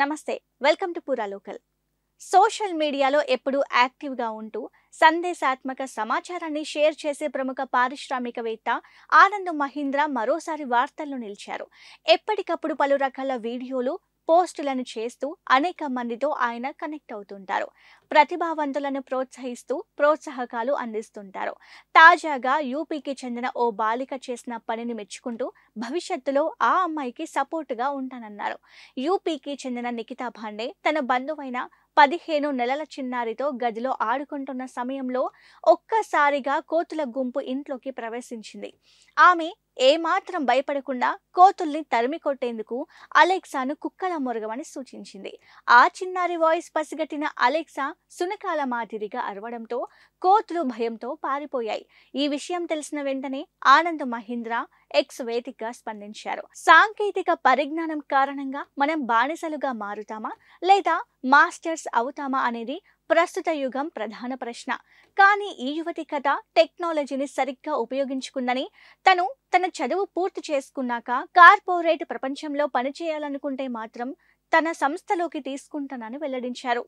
నమస్తే welcome to పూరా local social మీడియాలో ఎప్పుడూ యాక్టివ్గా ఉంటూ సందేశాత్మక సమాచారాన్ని షేర్ చేసే ప్రముఖ పారిశ్రామికవేత్త ఆనంద్ మహీంద్ర మరోసారి వార్తల్లో నిలిచారు ఎప్పటికప్పుడు పలు రకాల వీడియోలు పోస్టులను చేస్తూ అనేక మందితో ఆయన కనెక్ట్ అవుతుంటారు ప్రతిభావంతులను ప్రోత్సహిస్తూ ప్రోత్సాహకాలు అందిస్తుంటారు తాజాగా యూపీకి చెందిన ఓ బాలిక చేసిన పనిని మెచ్చుకుంటూ భవిష్యత్తులో ఆ అమ్మాయికి సపోర్టుగా ఉంటానన్నారు యూపీకి చెందిన నిఖితా భాండే తన బంధువైన పదిహేను నెలల చిన్నారితో గదిలో ఆడుకుంటున్న సమయంలో ఒక్కసారిగా కోతుల గుంపు ఇంట్లోకి ప్రవేశించింది ఆమె ఏమాత్రం భయపడకుండా కోతుల్ని తరిమి కొట్టేందుకు అలెక్సాను కుక్కల మురగమని సూచించింది ఆ చిన్నారి వాయిస్ పసిగట్టిన అలెక్సా సునకాల మాదిరిగా అరవడంతో కోతులు భయంతో పారిపోయాయి ఈ విషయం తెలిసిన వెంటనే ఆనంద్ మహీంద్ర ఎక్స్ వేదికగా స్పందించారు సాంకేతిక పరిజ్ఞానం కారణంగా మనం బానిసలుగా మారుతామా లేదా మాస్టర్స్ అవుతామా అనేది ప్రస్తుత యుగం ప్రధాన ప్రశ్న కానీ ఈ యువతి కథ టెక్నాలజీని సరిగ్గా ఉపయోగించుకుందని తను తన చదువు పూర్తి చేసుకున్నాక కార్పొరేట్ ప్రపంచంలో పనిచేయాలనుకుంటే మాత్రం తన సంస్థలోకి తీసుకుంటానని వెల్లడించారు